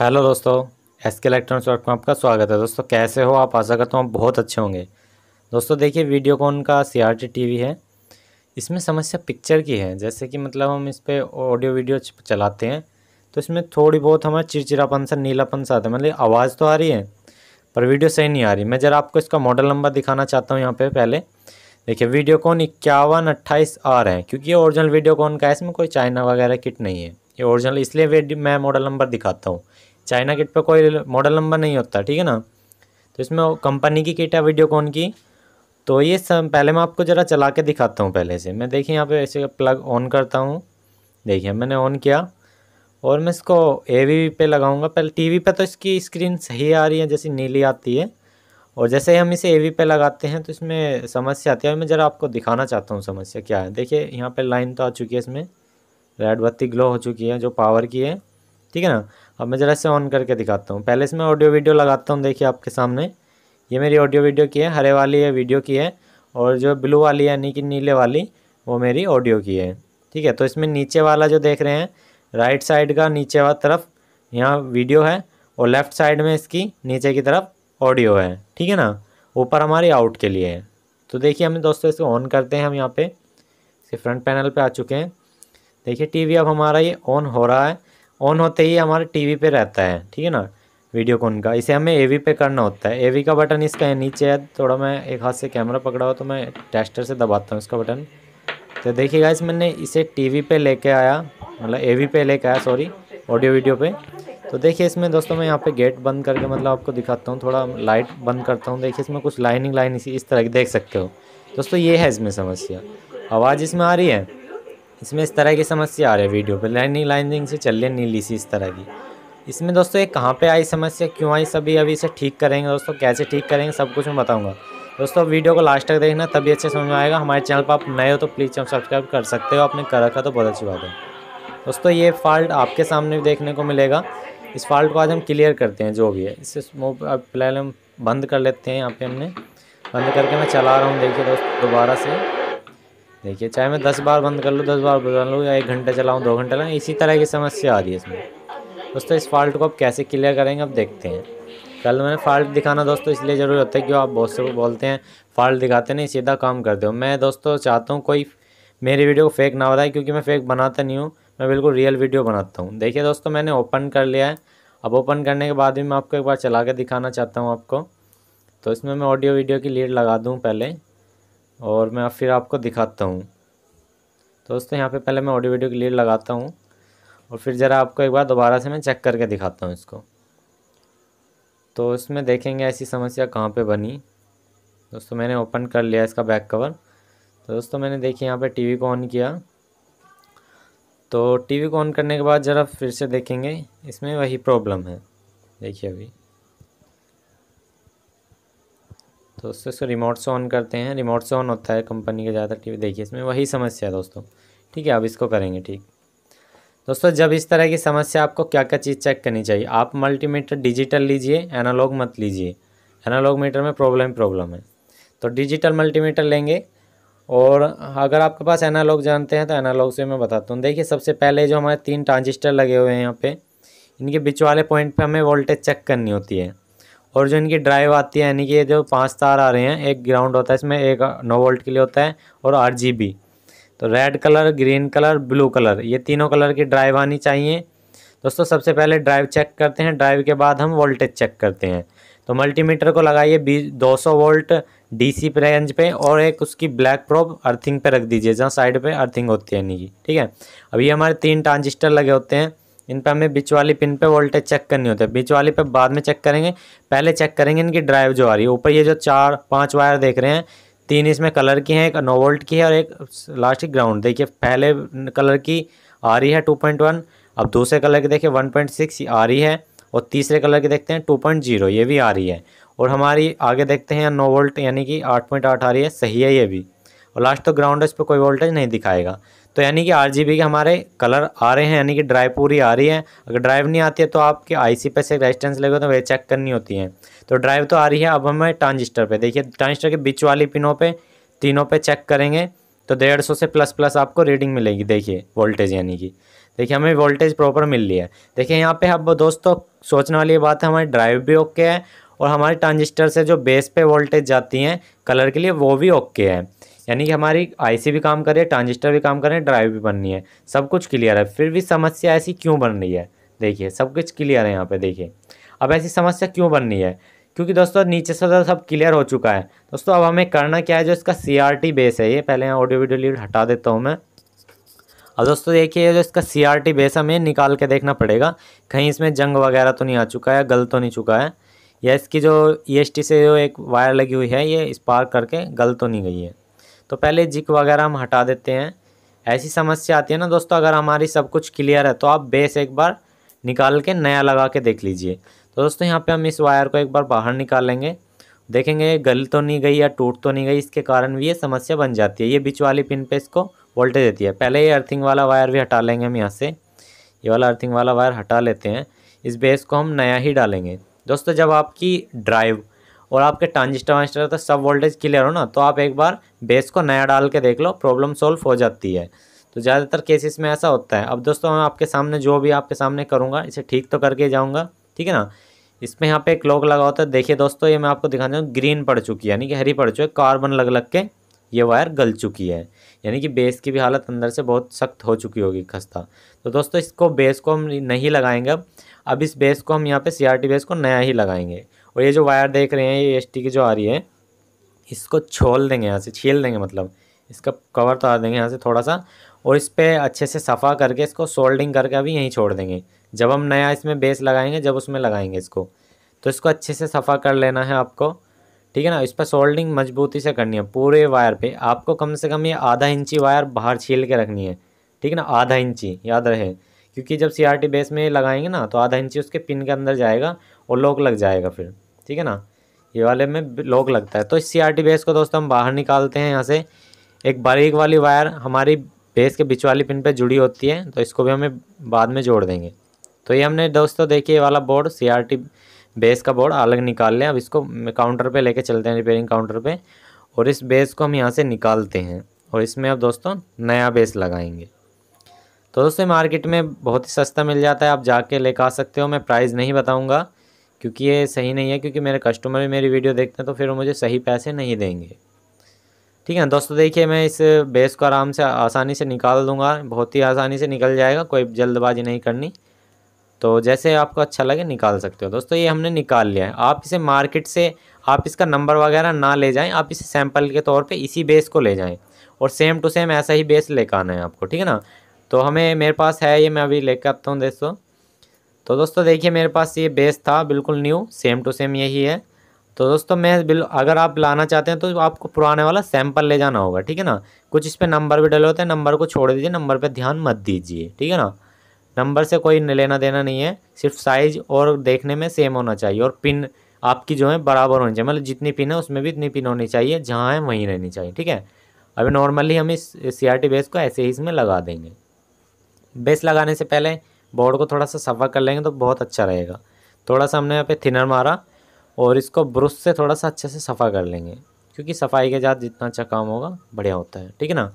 hello दोस्तों S के electronics dot com आपका स्वागत है दोस्तों कैसे हो आप आशा करता हूँ बहुत अच्छे होंगे दोस्तों देखिए वीडियो कॉन का C R T T V है इसमें समस्या पिक्चर की है जैसे कि मतलब हम इस पर ऑडियो वीडियो चलाते हैं तो इसमें थोड़ी बहुत हमारा चिड़चिड़ापन सा नीलापन सा आता है मतलब आवाज़ तो आ रही है पर वीडियो सही नहीं आ रही मैं ज़रा आपको इसका मॉडल नंबर दिखाना चाहता हूँ यहाँ पर पहले देखिए वीडियोकॉन इक्यावन अट्ठाईस आर है क्योंकि ये ओरिजिनल कॉन का है इसमें कोई चाइना वगैरह किट नहीं है ये ओरिजिनल इसलिए वे मैं मॉडल नंबर दिखाता हूँ चाइना किट पर कोई मॉडल नंबर नहीं होता ठीक है ना तो इसमें कंपनी की किट है वीडियो कौन की तो ये सब पहले मैं आपको ज़रा चला के दिखाता हूँ पहले से मैं देखिए यहाँ पे ऐसे प्लग ऑन करता हूँ देखिए मैंने ऑन किया और मैं इसको ए वी पे लगाऊँगा पहले वी पर तो इसकी स्क्रीन सही आ रही है जैसी नीली आती है और जैसे हम इसे ए वी पे लगाते हैं तो इसमें समस्या आती है मैं ज़रा आपको दिखाना चाहता हूँ समस्या क्या है देखिए यहाँ पर लाइन तो आ चुकी है इसमें रेड बत्ती ग्लो हो चुकी है जो पावर की है ठीक है ना अब मैं ज़रा इसे ऑन करके दिखाता हूँ पहले इसमें ऑडियो वीडियो लगाता हूँ देखिए आपके सामने ये मेरी ऑडियो वीडियो की है हरे वाली है वीडियो की है और जो ब्लू वाली है यानी कि नीले वाली वो मेरी ऑडियो की है ठीक है तो इसमें नीचे वाला जो देख रहे हैं राइट साइड का नीचे वाला तरफ यहाँ वीडियो है और लेफ़्ट साइड में इसकी नीचे की तरफ ऑडियो है ठीक है ना ऊपर हमारी आउट के लिए है तो देखिए हम दोस्तों इसको ऑन करते हैं हम यहाँ पे इसके फ्रंट पैनल पे आ चुके हैं देखिए टीवी अब हमारा ये ऑन हो रहा है ऑन होते ही हमारे टीवी पे रहता है ठीक है ना वीडियो कॉन का इसे हमें एवी पे करना होता है एवी का बटन इसका है नीचे है थोड़ा मैं एक हाथ से कैमरा पकड़ा हुआ तो मैं टेस्टर से दबाता हूँ इसका बटन तो देखिएगा इस मैंने इसे टीवी पे लेके आया मतलब एवी पे लेके आया सॉरी ऑडियो वीडियो पे तो देखिए इसमें दोस्तों मैं यहाँ पे गेट बंद करके मतलब आपको दिखाता हूँ थोड़ा लाइट बंद करता हूँ देखिए इसमें कुछ लाइनिंग लाइन इस तरह की देख सकते हो दोस्तों ये है इसमें समस्या आवाज़ इसमें आ रही है इसमें इस तरह की समस्या आ रही है वीडियो पर लाइनिंग लाइनिंग से चल रही है नीली सी इस तरह की इसमें दोस्तों ये कहाँ पे आई समस्या क्यों आई सभी अभी इसे ठीक करेंगे दोस्तों कैसे ठीक करेंगे सब कुछ मैं बताऊँगा दोस्तों वीडियो को लास्ट तक देखना तभी अच्छे समझ में आएगा हमारे चैनल पर आप नए हो तो प्लीज़ हम सब्सक्राइब कर सकते हो आपने कर रखा तो बहुत अच्छी बात है दोस्तों ये फॉल्ट आपके सामने भी देखने को मिलेगा इस फॉल्ट को आज हम क्लियर करते हैं जो भी है इसे प्लेन फिलहाल हम बंद कर लेते हैं यहाँ पे हमने बंद करके मैं चला रहा हूँ देखिए दोस्त दोबारा से देखिए चाहे मैं दस बार बंद कर लूँ दस बार बजा लूँ या एक घंटा चलाऊँ दो घंटे लगाऊँ इसी तरह की समस्या आ रही है इसमें दोस्तों इस फॉल्ट को आप कैसे क्लियर करेंगे अब देखते हैं कल मैंने फॉल्ट दिखाना दोस्तों इसलिए ज़रूरी होता है कि आप बहुत से बोलते हैं फॉल्ट दिखाते नहीं सीधा काम कर दो मैं दोस्तों चाहता हूँ कोई मेरी वीडियो को फेक ना बताए क्योंकि मैं फेक बनाता नहीं हूँ मैं बिल्कुल रियल वीडियो बनाता हूँ देखिए दोस्तों मैंने ओपन कर लिया है अब ओपन करने के बाद भी मैं आपको एक बार चला के दिखाना चाहता हूँ आपको तो इसमें मैं ऑडियो वीडियो की लीड लगा दूँ पहले और मैं फिर आपको दिखाता हूँ दोस्तों यहाँ पे पहले मैं ऑडियो वीडियो क्लियर लगाता हूँ और फिर ज़रा आपको एक बार दोबारा से मैं चेक करके दिखाता हूँ इसको तो इसमें देखेंगे ऐसी समस्या कहाँ पे बनी दोस्तों मैंने ओपन कर लिया इसका बैक कवर तो दोस्तों मैंने देखिए यहाँ पे टीवी को ऑन किया तो टीवी को ऑन करने के बाद ज़रा फिर से देखेंगे इसमें वही प्रॉब्लम है देखिए अभी तो उससे उसको रिमोट से ऑन करते हैं रिमोट से ऑन होता है कंपनी के ज़्यादातर टीवी देखिए इसमें वही समस्या है दोस्तों ठीक है अब इसको करेंगे ठीक दोस्तों जब इस तरह की समस्या आपको क्या क्या चीज़ चेक करनी चाहिए आप मल्टीमीटर डिजिटल लीजिए एनालॉग मत लीजिए एनालॉग मीटर में प्रॉब्लम प्रॉब्लम है तो डिजिटल मल्टीमीटर लेंगे और अगर आपके पास एनालॉग जानते हैं तो एनालॉग से मैं बताता हूँ देखिए सबसे पहले जो हमारे तीन ट्रांजिस्टर लगे हुए हैं यहाँ पे इनके बीच वाले पॉइंट पे हमें वोल्टेज चेक करनी होती है और जो इनकी ड्राइव आती है यानी कि जो पाँच तार आ रहे हैं एक ग्राउंड होता है इसमें एक नौ वोल्ट के लिए होता है और आठ तो red colour green colour blue colour ये तीनों कलर की ड्राइव आनी चाहिए दोस्तों सबसे पहले ड्राइव चेक करते हैं ड्राइव के बाद हम वोल्टेज चेक करते हैं तो मल्टीमीटर को लगाइए बीस दो सौ वोल्ट डीसी रेंज पे और एक उसकी ब्लैक प्रोब अर्थिंग पे रख दीजिए जहाँ साइड पे अर्थिंग होती है यानी कि ठीक है अभी हमारे तीन ट्रांजिस्टर लगे होते हैं इन पर हमें बीच वाली पिन पे वोल्टेज चेक करनी होती है बीच वाली पे बाद में चेक करेंगे पहले चेक करेंगे इनकी ड्राइव जो आ रही है ऊपर ये जो चार पांच वायर देख रहे हैं तीन इसमें कलर की हैं एक नो वोल्ट की है और एक लास्ट ग्राउंड देखिए पहले कलर की आ रही है टू पॉइंट वन अब दूसरे कलर की देखिए वन पॉइंट सिक्स आ रही है और तीसरे कलर की देखते हैं टू पॉइंट जीरो ये भी आ रही है और हमारी आगे देखते हैं नो वोल्ट यानी कि आठ पॉइंट आठ आ रही है सही है ये भी और लास्ट तो ग्राउंड इस पर कोई वोल्टेज नहीं दिखाएगा तो यानी कि आर के हमारे कलर आ रहे हैं यानी कि ड्राइव पूरी आ रही है अगर ड्राइव नहीं आती है तो आपके आई सी पे से रेजिस्टेंस लगे तो वह चेक करनी होती है तो ड्राइव तो आ रही है अब हमें ट्रांजिस्टर पर देखिए ट्रांजिस्टर के बीच वाली पिनों पर तीनों पर चेक करेंगे तो डेढ़ सौ से प्लस प्लस आपको रीडिंग मिलेगी देखिए वोल्टेज यानी कि देखिए हमें वोल्टेज प्रॉपर मिल रही है देखिए यहाँ पे अब दोस्तों सोचने वाली बात है हमारी ड्राइव भी ओके है और हमारे ट्रांजिस्टर से जो बेस पे वोल्टेज जाती हैं कलर के लिए वो भी ओके है यानी कि हमारी आईसी भी काम करे ट्रांजिस्टर भी काम करें ड्राइव भी बननी है सब कुछ क्लियर है फिर भी समस्या ऐसी क्यों बन रही है देखिए सब कुछ क्लियर है यहाँ पे देखिए अब ऐसी समस्या क्यों बन रही है क्योंकि दोस्तों नीचे से तो सब क्लियर हो चुका है दोस्तों अब हमें करना क्या है जो इसका सी बेस है ये पहले यहाँ ऑडियो वीडियो लीड हटा देता हूँ मैं अब दोस्तों देखिए जो इसका सी बेस हमें निकाल के देखना पड़ेगा कहीं इसमें जंग वगैरह तो नहीं आ चुका है गल तो नहीं चुका है या इसकी जो ई e से जो एक वायर लगी हुई है ये स्पार्क करके गल तो नहीं गई है तो पहले जिक वगैरह हम हटा देते हैं ऐसी समस्या आती है ना दोस्तों अगर हमारी सब कुछ क्लियर है तो आप बेस एक बार निकाल के नया लगा के देख लीजिए तो दोस्तों यहाँ पे हम इस वायर को एक बार बाहर निकालेंगे देखेंगे गल तो नहीं गई या टूट तो नहीं गई इसके कारण भी ये समस्या बन जाती है ये बीच वाली पिन पे इसको वोल्टेज देती है पहले ये अर्थिंग वाला वायर भी हटा लेंगे हम यहाँ से ये वाला अर्थिंग वाला वायर हटा लेते हैं इस बेस को हम नया ही डालेंगे दोस्तों जब आपकी ड्राइव और आपके ट्रांजिस्टर वांजिस्टर तो सब वोल्टेज क्लियर हो ना तो आप एक बार बेस को नया डाल के देख लो प्रॉब्लम सॉल्व हो जाती है तो ज़्यादातर केसेस में ऐसा होता है अब दोस्तों मैं आपके सामने जो भी आपके सामने करूँगा इसे ठीक तो करके जाऊँगा ठीक है ना इसमें यहाँ पे एक लॉक लगा होता है देखिए दोस्तों ये मैं आपको दिखा दूँ ग्रीन पड़ चुकी है यानी कि हरी पड़ चुकी है कार्बन लग लग के ये वायर गल चुकी है यानी कि बेस की भी हालत अंदर से बहुत सख्त हो चुकी होगी खस्ता तो दोस्तों इसको बेस को हम नहीं लगाएंगे अब अब इस बेस को हम यहाँ पे सीआरटी बेस को नया ही लगाएंगे और ये जो वायर देख रहे हैं ये एस की जो आ रही है इसको छोल देंगे यहाँ से छील देंगे मतलब इसका कवर तो आ देंगे यहाँ से थोड़ा सा और इस पर अच्छे से सफ़ा करके इसको सोल्डिंग करके अभी यहीं छोड़ देंगे जब हम नया इसमें बेस लगाएंगे जब उसमें लगाएंगे इसको तो इसको अच्छे से सफ़ा कर लेना है आपको ठीक है ना इस पर सोल्डिंग मजबूती से करनी है पूरे वायर पे आपको कम से कम ये आधा इंची वायर बाहर छील के रखनी है ठीक है ना आधा इंची याद रहे क्योंकि जब सी बेस में लगाएंगे ना तो आधा इंची उसके पिन के अंदर जाएगा और लॉक लग जाएगा फिर ठीक है ना ये वाले में लॉक लगता है तो इस सी बेस को दोस्तों हम बाहर निकालते हैं यहाँ से एक बारीक वाली वायर हमारी बेस के बीच वाली पिन पे जुड़ी होती है तो इसको भी हमें बाद में जोड़ देंगे तो ये हमने दोस्तों देखिए वाला बोर्ड सी बेस का बोर्ड अलग निकाल लें अब इसको काउंटर पर ले चलते हैं रिपेयरिंग काउंटर पर और इस बेस को हम यहाँ से निकालते हैं और इसमें अब दोस्तों नया बेस लगाएंगे तो दोस्तों मार्केट में बहुत ही सस्ता मिल जाता है आप जाके लेकर आ सकते हो मैं प्राइस नहीं बताऊँगा क्योंकि ये सही नहीं है क्योंकि मेरे कस्टमर भी मेरी वीडियो देखते हैं तो फिर वो मुझे सही पैसे नहीं देंगे ठीक है दोस्तों देखिए मैं इस बेस को आराम से आसानी से निकाल दूंगा बहुत ही आसानी से निकल जाएगा कोई जल्दबाजी नहीं करनी तो जैसे आपको अच्छा लगे निकाल सकते हो दोस्तों ये हमने निकाल लिया है आप इसे मार्केट से आप इसका नंबर वगैरह ना ले जाएं आप इसे सैंपल के तौर पे इसी बेस को ले जाएं और सेम टू सेम ऐसा ही बेस लेकर आना है आपको ठीक है ना तो हमें मेरे पास है ये मैं अभी लेकर आता हूँ दोस्तों तो दोस्तों देखिए मेरे पास ये बेस था बिल्कुल न्यू सेम टू सेम यही है तो दोस्तों मैं बिल अगर आप लाना चाहते हैं तो आपको पुराने वाला सैंपल ले जाना होगा ठीक है ना कुछ इस पर नंबर भी डले होते हैं नंबर को छोड़ दीजिए नंबर पर ध्यान मत दीजिए ठीक है ना नंबर से कोई लेना देना नहीं है सिर्फ साइज और देखने में सेम होना चाहिए और पिन आपकी जो है बराबर होनी चाहिए मतलब जितनी पिन है उसमें भी इतनी पिन होनी चाहिए जहाँ है वहीं रहनी चाहिए ठीक है अभी नॉर्मली हम इस सी बेस को ऐसे ही इसमें लगा देंगे बेस लगाने से पहले बोर्ड को थोड़ा सा सफ़ा कर लेंगे तो बहुत अच्छा रहेगा थोड़ा सा हमने यहाँ पे थिनर मारा और इसको ब्रश से थोड़ा सा अच्छे से सफ़ा कर लेंगे क्योंकि सफाई के साथ जितना अच्छा काम होगा बढ़िया होता है ठीक है ना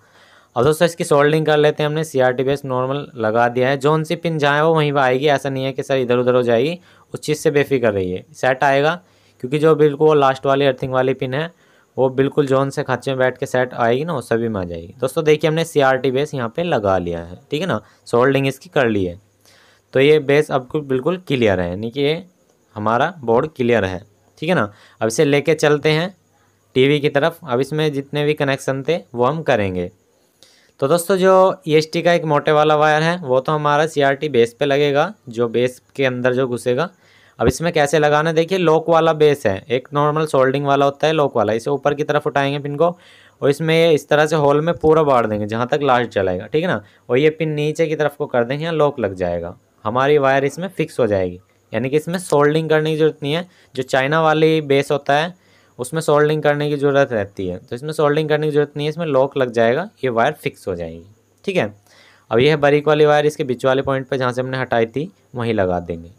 अब दोस्तों इसकी सोल्डिंग कर लेते हैं हमने C R T base normal लगा दिया है जौन सी पिन जहाँ वो वहीं पर आएगी ऐसा नहीं है कि सर इधर उधर हो जाएगी उस चीज़ से बेफिक्र रहिए सेट आएगा क्योंकि जो बिल्कुल वो लास्ट वाली अर्थिंग वाली पिन है वो बिल्कुल जोन से खाचे में बैठ के सेट आएगी ना वो सभी में आ जाएगी दोस्तों देखिए हमने सी आर टी बेस यहाँ पर लगा लिया है ठीक है ना सोल्डिंग इसकी कर ली है तो ये बेस आपको बिल्कुल क्लियर है यानी कि ये हमारा बोर्ड क्लियर है ठीक है ना अब इसे लेके चलते हैं टीवी की तरफ अब इसमें जितने भी कनेक्शन थे वो हम करेंगे तो दोस्तों जो ई e का एक मोटे वाला वायर है वो तो हमारा सी बेस पे लगेगा जो बेस के अंदर जो घुसेगा अब इसमें कैसे लगाना देखिए लॉक वाला बेस है एक नॉर्मल सोल्डिंग वाला होता है लॉक वाला इसे ऊपर की तरफ उठाएंगे पिन को और इसमें ये इस तरह से होल में पूरा बाढ़ देंगे जहाँ तक लास्ट चलाएगा ठीक है ना और ये पिन नीचे की तरफ को कर देंगे लॉक लग जाएगा हमारी वायर इसमें फिक्स हो जाएगी यानी कि इसमें सोल्डिंग करने की ज़रूरत नहीं है जो चाइना वाली बेस होता है उसमें सोल्डिंग करने की ज़रूरत रहती है तो इसमें सोल्डिंग करने की ज़रूरत नहीं है इसमें लॉक लग जाएगा ये वायर फिक्स हो जाएगी ठीक है अब यह बारीक वाली वायर इसके बिच वाले पॉइंट पर जहाँ से हमने हटाई थी वहीं लगा देंगे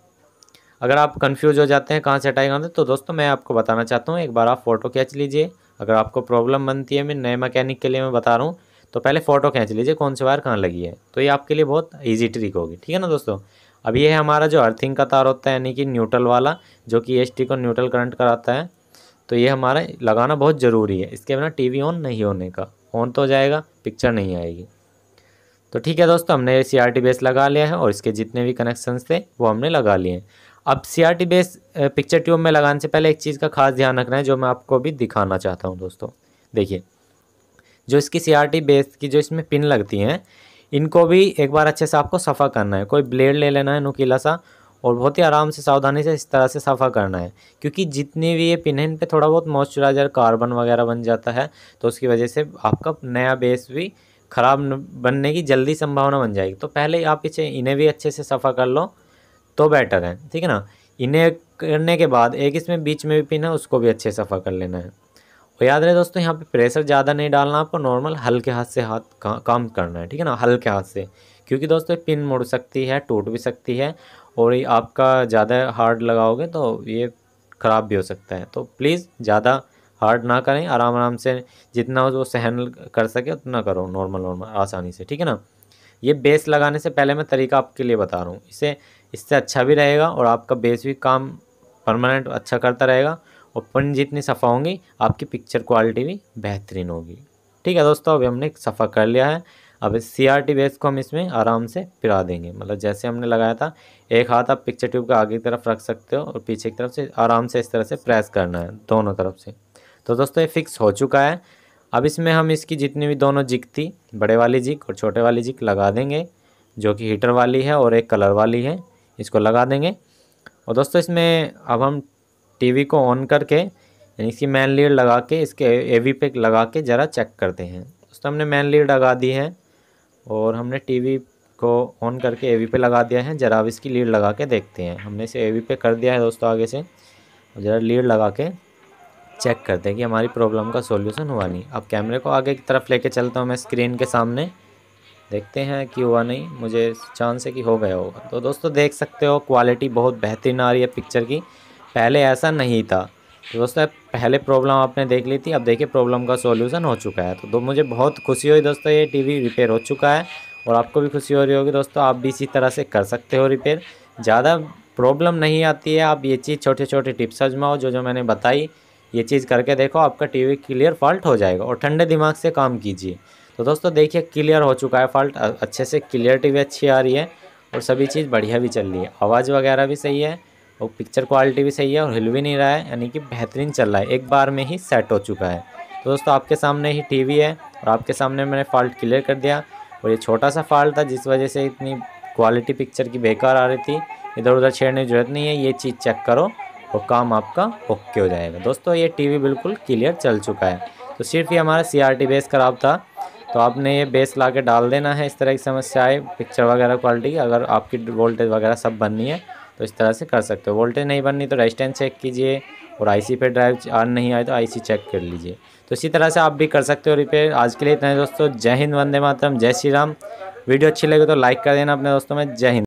अगर आप कन्फ्यूज़ हो जाते हैं कहाँ से हटाएगा तो दोस्तों मैं आपको बताना चाहता हूँ एक बार आप फ़ोटो खींच लीजिए अगर आपको प्रॉब्लम बनती है मैं नए मैकेनिक के लिए मैं बता रहा हूँ तो पहले फ़ोटो खींच लीजिए कौन सी वायर कहाँ लगी है तो ये आपके लिए बहुत ईजी ट्रिक होगी ठीक है ना दोस्तों अब ये है हमारा जो अर्थिंग का तार होता है यानी कि न्यूट्रल वाला जो कि एस को न्यूट्रल करंट कराता है तो ये हमारा लगाना बहुत ज़रूरी है इसके बिना टीवी ऑन नहीं होने का ऑन तो हो जाएगा पिक्चर नहीं आएगी तो ठीक है दोस्तों हमने सी आर टी बेस लगा लिया है और इसके जितने भी कनेक्शंस थे वो हमने लगा लिए हैं अब C R T base picture tube में लगाने से पहले एक चीज़ का खास ध्यान रखना है जो मैं आपको भी दिखाना चाहता हूँ दोस्तों देखिए जो इसकी सी बेस की जो इसमें पिन लगती हैं इनको भी एक बार अच्छे से आपको सफ़ा करना है कोई ब्लेड ले लेना है नुकीला सा और बहुत ही आराम से सावधानी से इस तरह से सफ़ा करना है क्योंकि जितनी भी ये पिन है इन पर थोड़ा बहुत मॉइस्चराइज़र कार्बन वगैरह बन जाता है तो उसकी वजह से आपका नया बेस भी ख़राब बनने की जल्दी संभावना बन जाएगी तो पहले आप इसे इन्हें भी अच्छे से सफ़ा कर लो तो बेटर है ठीक है ना इन्हें करने के बाद एक इसमें बीच में भी पिन है उसको भी अच्छे से सफ़ा कर लेना है और याद रहे दोस्तों यहाँ पे प्रेशर ज़्यादा नहीं डालना आपको नॉर्मल हल्के हाथ से हाथ का, काम करना है ठीक है ना हल्के हाथ से क्योंकि दोस्तों पिन मुड़ सकती है टूट भी सकती है और ये आपका ज़्यादा हार्ड लगाओगे तो ये ख़राब भी हो सकता है तो प्लीज़ ज़्यादा हार्ड ना करें आराम आराम से जितना हो सहन कर सके उतना करो नॉर्मल नॉर्मल आसानी से ठीक है ना ये बेस लगाने से पहले मैं तरीका आपके लिए बता रहा हूँ इसे इससे अच्छा भी रहेगा और आपका बेस भी काम परमानेंट अच्छा करता रहेगा और पन जितनी सफ़ा होंगी आपकी पिक्चर क्वालिटी भी बेहतरीन होगी ठीक है दोस्तों अभी हमने सफ़ा कर लिया है अब सी आर टी बेस को हम इसमें आराम से पिरा देंगे मतलब जैसे हमने लगाया था एक हाथ आप पिक्चर ट्यूब का आगे की तरफ रख सकते हो और पीछे की तरफ से आराम से इस तरह से प्रेस करना है दोनों तरफ से तो दोस्तों ये फिक्स हो चुका है अब इसमें हम इसकी जितनी भी दोनों जिक थी बड़े वाली जिक और छोटे वाली जिक लगा देंगे जो कि हीटर वाली है और एक कलर वाली है इसको लगा देंगे और दोस्तों इसमें अब हम टीवी को ऑन करके यानी कि मैन लीड लगा के इसके एवी पे लगा के ज़रा चेक करते हैं दोस्तों हमने मैन लीड लगा दी है और हमने टीवी को ऑन करके एवी पे लगा दिया है ज़रा अब इसकी लीड लगा के देखते हैं हमने इसे एवी पे कर दिया है दोस्तों आगे से ज़रा लीड लगा के चेक करते हैं कि हमारी प्रॉब्लम का सोल्यूसन हुआ नहीं अब कैमरे को आगे की तरफ लेके चलता हूँ मैं स्क्रीन के सामने देखते हैं कि हुआ नहीं मुझे चांस है कि हो गया होगा तो दोस्तों देख सकते हो क्वालिटी बहुत बेहतरीन आ रही है पिक्चर की पहले ऐसा नहीं था तो दोस्तों पहले प्रॉब्लम आपने देख ली थी अब देखिए प्रॉब्लम का सॉल्यूशन हो चुका है तो, तो मुझे बहुत खुशी हुई दोस्तों ये टीवी रिपेयर हो चुका है और आपको भी खुशी हो रही होगी दोस्तों आप भी इसी तरह से कर सकते हो रिपेयर ज़्यादा प्रॉब्लम नहीं आती है आप ये चीज़ छोटे छोटे टिप्स आजमाओ जो जो मैंने बताई ये चीज़ करके देखो आपका वी क्लियर फॉल्ट हो जाएगा और ठंडे दिमाग से काम कीजिए तो दोस्तों देखिए क्लियर हो चुका है फॉल्ट अच्छे से क्लियर टीवी अच्छी आ रही है और सभी चीज़ बढ़िया भी चल रही है आवाज़ वगैरह भी सही है और पिक्चर क्वालिटी भी सही है और हिल भी नहीं रहा है यानी कि बेहतरीन चल रहा है एक बार में ही सेट हो चुका है तो दोस्तों आपके सामने ही टी है और आपके सामने मैंने फॉल्ट क्लियर कर दिया और ये छोटा सा फॉल्ट था जिस वजह से इतनी क्वालिटी पिक्चर की बेकार आ रही थी इधर उधर छेड़ने की जरूरत नहीं है ये चीज़ चेक करो और काम आपका ओके हो जाएगा दोस्तों ये टीवी बिल्कुल क्लियर चल चुका है तो सिर्फ ये हमारा सीआरटी बेस खराब था तो आपने ये बेस ला के डाल देना है इस तरह की समस्या आए पिक्चर वगैरह क्वालिटी अगर आपकी वोल्टेज वगैरह सब बननी है तो इस तरह से कर सकते हो वोल्टेज नहीं बननी तो रेजिस्टेंस चेक कीजिए और आईसी पे ड्राइव ऑन नहीं आए तो आईसी चेक कर लीजिए तो इसी तरह से आप भी कर सकते हो रिपेयर आज के लिए इतना दोस्तों जय हिंद वंदे मातरम जय श्री राम वीडियो अच्छी लगे तो लाइक कर देना अपने दोस्तों में जय हिंद